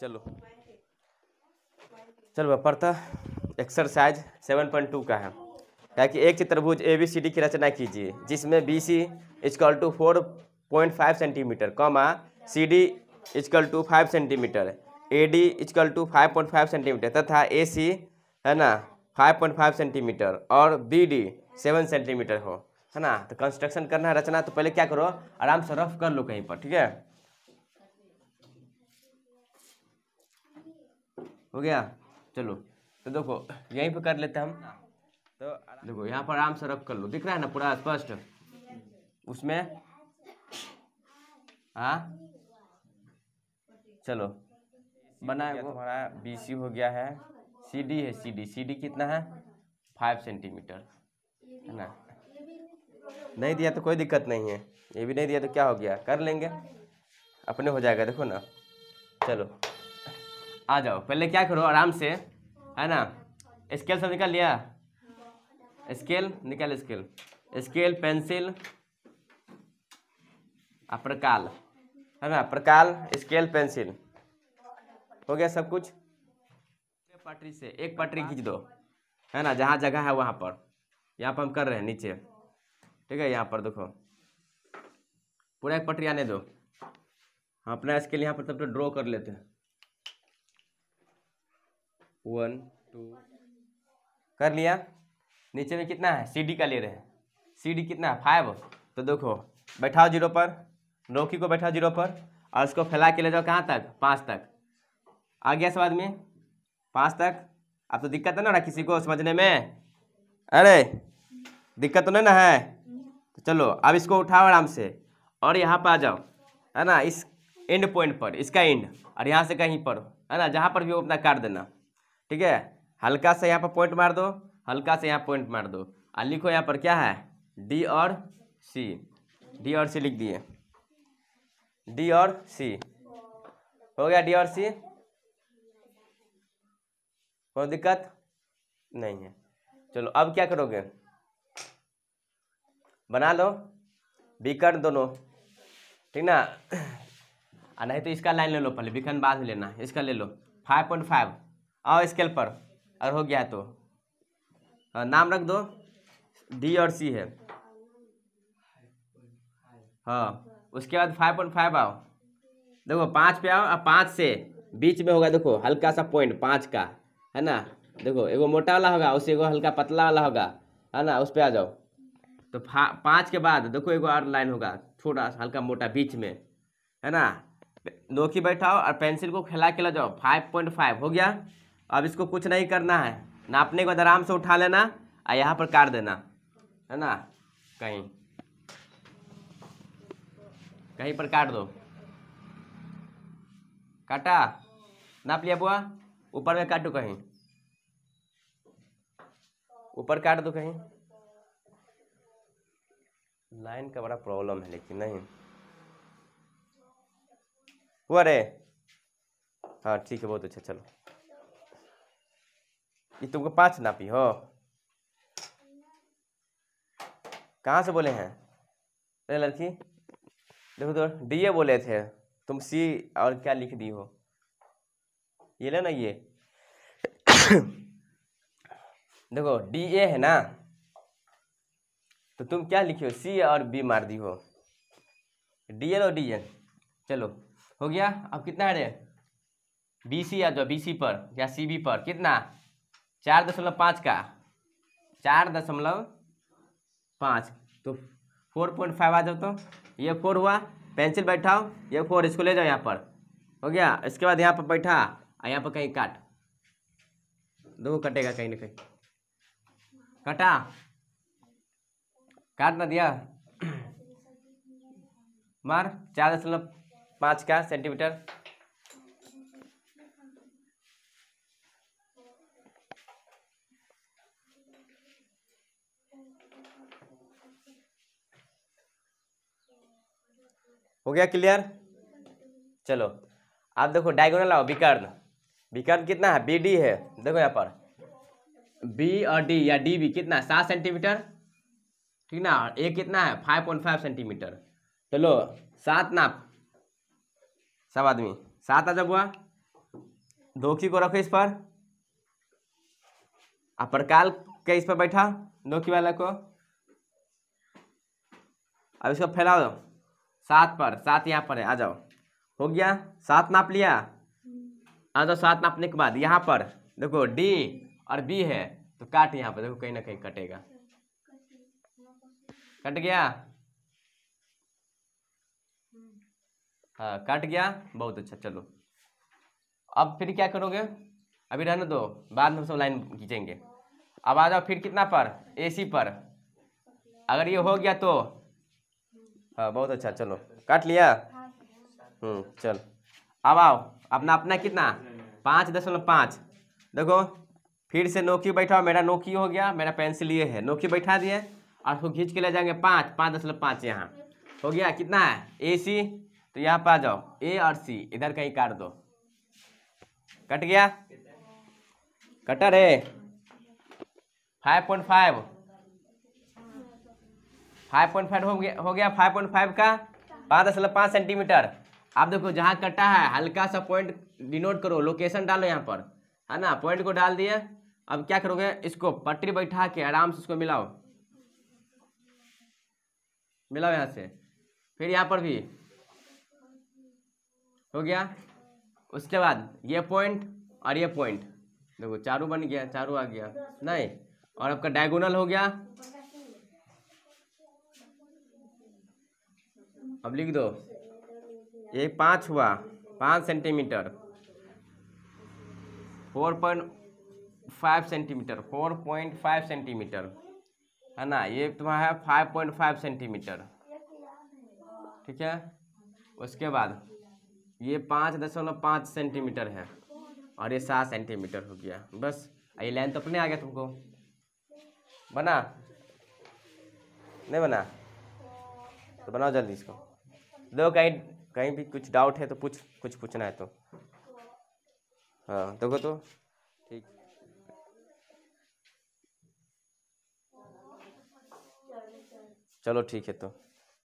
चलो चलो पढ़ता एक्सरसाइज सेवन पॉइंट टू का है क्या कि एक चित्रभुज ए बी सी डी की रचना कीजिए जिसमें B C is equal to four point five centimetre comma C D is equal to five centimetre A D is equal to five point five centimetre तथा ए सी है ना फाइव पॉइंट फाइव सेंटीमीटर और B D seven centimetre हो है ना तो construction करना है रचना तो पहले क्या करो आराम से रफ कर लो कहीं पर ठीक है हो गया चलो तो देखो यहीं पे कर लेते हम तो देखो यहाँ पर आराम से रख कर लो दिख रहा है ना पूरा स्पष्ट उसमें हाँ चलो बना हमारा बी सी हो गया है सी डी है सी डी सी डी कितना है फाइव सेंटीमीटर है ना नहीं दिया तो कोई दिक्कत नहीं है ये भी नहीं दिया तो क्या हो गया कर लेंगे अपने हो जाएगा देखो ना चलो आ जाओ पहले क्या करो आराम से है ना स्केल सब निकाल लिया स्केल निकाल स्केल स्केल पेंसिल और प्रकाल है ना प्रकाल स्केल पेंसिल हो गया सब कुछ पटरी से एक पटरी खींच दो है ना जहाँ जगह है वहाँ पर यहाँ पर हम कर रहे हैं नीचे ठीक है यहाँ पर देखो पूरा एक पटरी आने दो हम अपना स्केल यहाँ पर तब तो ड्रॉ कर लेते हैं वन टू कर लिया नीचे में कितना है सी का ले रहे हैं सी कितना है फाइव तो देखो बैठाओ जीरो पर नौकी को बैठाओ जीरो पर और उसको फैला के ले जाओ कहाँ तक पाँच तक आ गया सब आदमी पाँच तक अब तो दिक्कत है ना ना किसी को समझने में अरे दिक्कत तो नहीं ना है तो चलो अब इसको उठाओ आराम से और यहाँ पर आ जाओ है ना इस एंड पॉइंट पर इसका एंड और यहाँ से कहीं पर है ना जहाँ पर भी वो अपना काट देना ठीक है हल्का से यहाँ पर पॉइंट मार दो हल्का से यहाँ पॉइंट मार दो और लिखो यहाँ पर क्या है डी और सी डी और सी लिख दिए डी और सी हो गया डी और सी कोई दिक्कत नहीं है चलो अब क्या करोगे बना लो विकर्ण दोनों ठीक ना नहीं तो इसका लाइन ले लो पहले विकर्ण बाद में लेना इसका ले लो फाइव पॉइंट फाइव आओ स्केल पर अगर हो गया तो नाम रख दो डी और सी है हाँ उसके बाद फाइव पॉइंट फाइव आओ देखो पाँच पे आओ और पाँच से बीच में होगा देखो हल्का सा पॉइंट पाँच का है ना देखो एगो मोटा वाला होगा उसे एगो हल्का पतला वाला होगा है ना उस पर आ जाओ तो पाँच के बाद देखो एगो और लाइन होगा छोटा सा हल्का मोटा बीच में है ना नोकी बैठाओ और पेंसिल को खिला के जाओ फाइव पॉइंट फाइव हो गया अब इसको कुछ नहीं करना है नापने के बाद आराम से उठा लेना और यहाँ पर काट देना है ना कहीं कहीं पर काट दो काटा नाप लिया बुआ ऊपर में काटो कहीं ऊपर काट दो कहीं लाइन का बड़ा प्रॉब्लम है लेकिन नहीं हुआ रे हाँ ठीक है बहुत अच्छा चलो ये तुमको पाँच नापी हो कहाँ से बोले हैं अरे लड़की देखो तो डी ए बोले थे तुम सी और क्या लिख दी हो ये ले ना ये देखो डी ए है ना तो तुम क्या लिखी हो सी और बी मार दी हो डी एल और डी एन चलो हो गया अब कितना है रे बी सी या जो बी सी पर या सी बी पर कितना चार दशमलव पाँच का चार दशमलव पाँच तो फोर पॉइंट फाइव आ जाओ तो ये फोर हुआ पेंसिल बैठाओ ये फोर इसको ले जाओ यहाँ पर हो गया इसके बाद यहाँ पर बैठा और यहाँ पर कहीं काट दो कटेगा कहीं ना कहीं कटा काट ना दिया मार चार दशमलव पाँच का सेंटीमीटर हो गया क्लियर चलो आप देखो डायगोनल आओ विकर्ण विकर्ण कितना है बी डी है देखो यहाँ पर बी और डी या डी बी कितना सात सेंटीमीटर ठीक ना ए कितना है फाइव पॉइंट फाइव सेंटीमीटर चलो सात नाप सब आदमी सात आ जब हुआ धोखी को रखो इस पर आप प्रकाल के इस पर बैठा धोखी वाला को अब इसको फैला दो सात पर सात यहाँ पर है आ जाओ हो गया सात नाप लिया आ जाओ सात नापने के बाद यहाँ पर देखो डी और बी है तो काट यहाँ पर देखो कहीं ना कहीं कटेगा कट गया हाँ कट गया बहुत अच्छा चलो अब फिर क्या करोगे अभी रहने दो बाद में हम सब लाइन खींचेंगे अब आ जाओ फिर कितना पर एसी पर अगर ये हो गया तो हाँ बहुत अच्छा चलो काट लिया हम्म, चल अब आओ अपना अपना कितना पाँच दशमलव पाँच देखो फिर से नोकी बैठाओ मेरा नोकी हो गया मेरा पेंसिल ये है नोकी बैठा दिए और उसको खींच के ले जाएंगे पाँच पाँच दशमलव पाँच यहाँ हो गया कितना है ए सी तो यहाँ पर आ जाओ ए और सी इधर कहीं काट दो कट गया कटर है five point five five point five हो गया फाइव पॉइंट फाइव का पाँच दशमलव पाँच सेंटीमीटर आप देखो जहाँ कटा है हल्का सा पॉइंट डिनोट करो लोकेशन डालो यहाँ पर है ना पॉइंट को डाल दिए अब क्या करोगे इसको पटरी बैठा के आराम से इसको मिलाओ मिलाओ यहाँ से फिर यहाँ पर भी हो गया उसके बाद ये पॉइंट और ये पॉइंट देखो चारू बन गया चारों आ गया नहीं और आपका डायगोनल हो गया अब लिख दो ये पाँच हुआ पाँच centimetre four point five centimetre four point five centimetre है ना ये तुम्हारा है फाइव पॉइंट फाइव सेंटीमीटर ठीक है उसके बाद ये पाँच दशमलव पाँच सेंटीमीटर है और ये सात सेंटीमीटर हो गया बस ये लाइन तो अपने आ गया तुमको बना नहीं बना तो बनाओ जल्दी इसको देखो कहीं कहीं भी कुछ डाउट है तो पूछ कुछ पूछना है तो हाँ देखो तो ठीक चलो ठीक है तो